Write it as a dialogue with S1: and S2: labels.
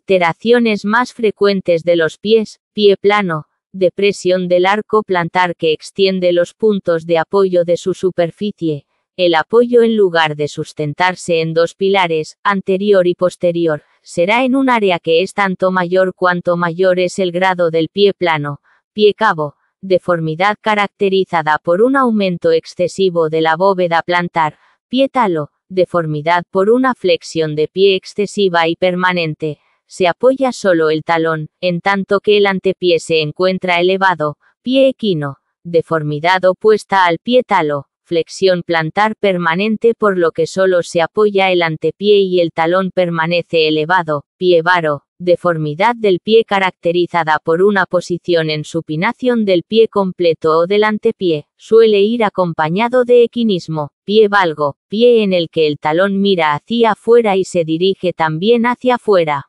S1: Alteraciones más frecuentes de los pies, pie plano, depresión del arco plantar que extiende los puntos de apoyo de su superficie, el apoyo en lugar de sustentarse en dos pilares, anterior y posterior, será en un área que es tanto mayor cuanto mayor es el grado del pie plano, pie cabo, deformidad caracterizada por un aumento excesivo de la bóveda plantar, pie talo, deformidad por una flexión de pie excesiva y permanente, se apoya solo el talón, en tanto que el antepié se encuentra elevado, pie equino, deformidad opuesta al pie talo, flexión plantar permanente por lo que solo se apoya el antepié y el talón permanece elevado, pie varo, deformidad del pie caracterizada por una posición en supinación del pie completo o del antepié, suele ir acompañado de equinismo, pie valgo, pie en el que el talón mira hacia afuera y se dirige también hacia afuera.